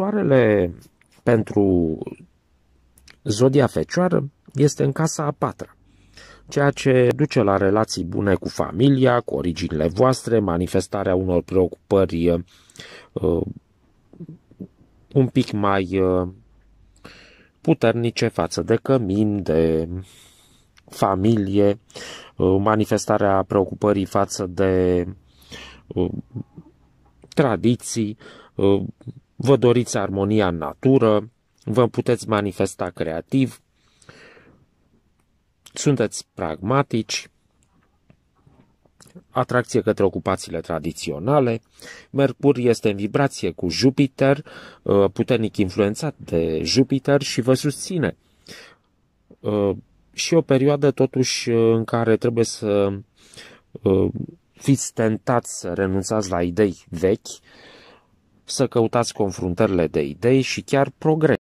soarele pentru zodia fecioară este în casa a patra, ceea ce duce la relații bune cu familia, cu originile voastre, manifestarea unor preocupări uh, un pic mai uh, puternice față de cămin, de familie, uh, manifestarea preocupării față de uh, tradiții, uh, vă doriți armonia în natură, vă puteți manifesta creativ, sunteți pragmatici, atracție către ocupațiile tradiționale. Mercur este în vibrație cu Jupiter, uh, puternic influențat de Jupiter și vă susține. Uh, și o perioadă totuși uh, în care trebuie să fiți tentați să renunțați la idei vechi, să căutați confruntările de idei și chiar progres.